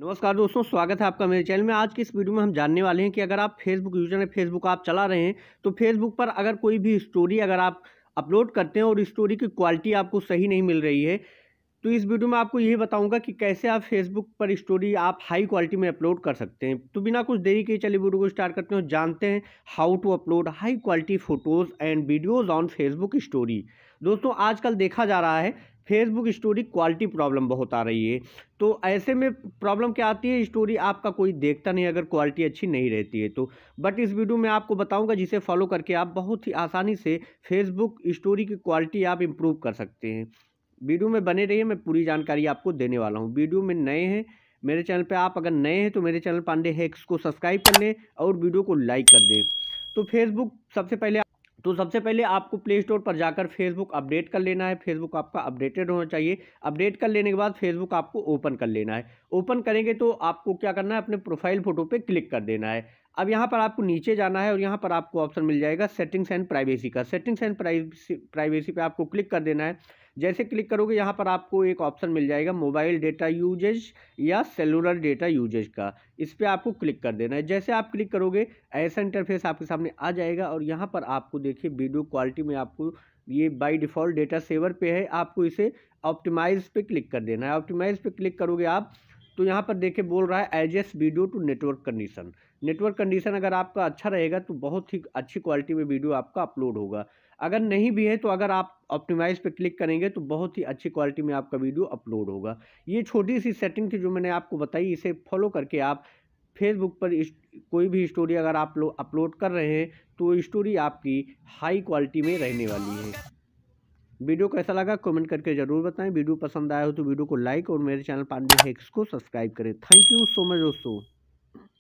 नमस्कार दोस्तों स्वागत है आपका मेरे चैनल में आज की इस वीडियो में हम जानने वाले हैं कि अगर आप फेसबुक यूजर हैं फेसबुक आप चला रहे हैं तो फेसबुक पर अगर कोई भी स्टोरी अगर आप अपलोड करते हैं और स्टोरी की क्वालिटी आपको सही नहीं मिल रही है तो इस वीडियो में आपको यही बताऊंगा कि कैसे आप फेसबुक पर स्टोरी आप हाई क्वालिटी में अपलोड कर सकते हैं तो बिना कुछ देरी के चलिए वीडियो को स्टार्ट करते हैं जानते हैं how to upload high quality photos and videos on Facebook story दोस्तों आजकल देखा जा रहा है फेसबुक स्टोरी क्वालिटी प्रॉब्लम बहुत आ रही है तो ऐसे में प्रॉब्लम क्या आती है स्टोरी आपका कोई देखता नहीं अगर क्वालिटी अच्छी नहीं रहती है तो बट इस वीडियो में आपको बताऊंगा जिसे फॉलो करके आप बहुत ही आसानी से फेसबुक स्टोरी की क्वालिटी आप इम्प्रूव कर सकते हैं वीडियो में बने रहिए मैं पूरी जानकारी आपको देने वाला हूँ वीडियो में नए हैं मेरे चैनल पर आप अगर नए हैं तो मेरे चैनल पांडे हैक्स को सब्सक्राइब कर लें और वीडियो को लाइक कर दें तो फेसबुक सबसे पहले तो सबसे पहले आपको प्ले स्टोर पर जाकर फेसबुक अपडेट कर लेना है फेसबुक आपका अपडेटेड होना चाहिए अपडेट कर लेने के बाद फेसबुक आपको ओपन कर लेना है ओपन करेंगे तो आपको क्या करना है अपने प्रोफाइल फ़ोटो पे क्लिक कर देना है अब यहाँ पर आपको नीचे जाना है और यहाँ पर आपको ऑप्शन मिल जाएगा सेटिंग्स एंड प्राइवेसी का सेटिंग्स एंड प्राइवेसी प्राइवेसी पर आपको क्लिक कर देना है जैसे क्लिक करोगे यहाँ पर आपको एक ऑप्शन मिल जाएगा मोबाइल डेटा यूजेज या सेलुलर डेटा यूजेज का इस पर आपको क्लिक कर देना है जैसे आप क्लिक करोगे ऐसा इंटरफेस आपके सामने आ जाएगा और यहाँ पर आपको देखिए वीडियो क्वालिटी में आपको ये बाय डिफ़ॉल्ट डेटा सेवर पे है आपको इसे ऑप्टिमाइज पे क्लिक कर देना है ऑप्टिमाइज पे क्लिक करोगे आप तो यहाँ पर देखिए बोल रहा है एजेस video to network condition network condition अगर आपका अच्छा रहेगा तो बहुत ही अच्छी क्वालिटी में वीडियो आपका अपलोड होगा अगर नहीं भी है तो अगर आप ऑप्टिमाइज पे क्लिक करेंगे तो बहुत ही अच्छी क्वालिटी में आपका वीडियो अपलोड होगा ये छोटी सी सेटिंग थी जो मैंने आपको बताई इसे फॉलो करके आप फेसबुक पर कोई भी स्टोरी अगर आप लोग अपलोड कर रहे हैं तो स्टोरी आपकी हाई क्वालिटी में रहने वाली है वीडियो कैसा लगा कमेंट करके जरूर बताएं वीडियो पसंद आया हो तो वीडियो को लाइक और मेरे चैनल पांडे हेक्स को सब्सक्राइब करें थैंक यू सो मच दोस्तों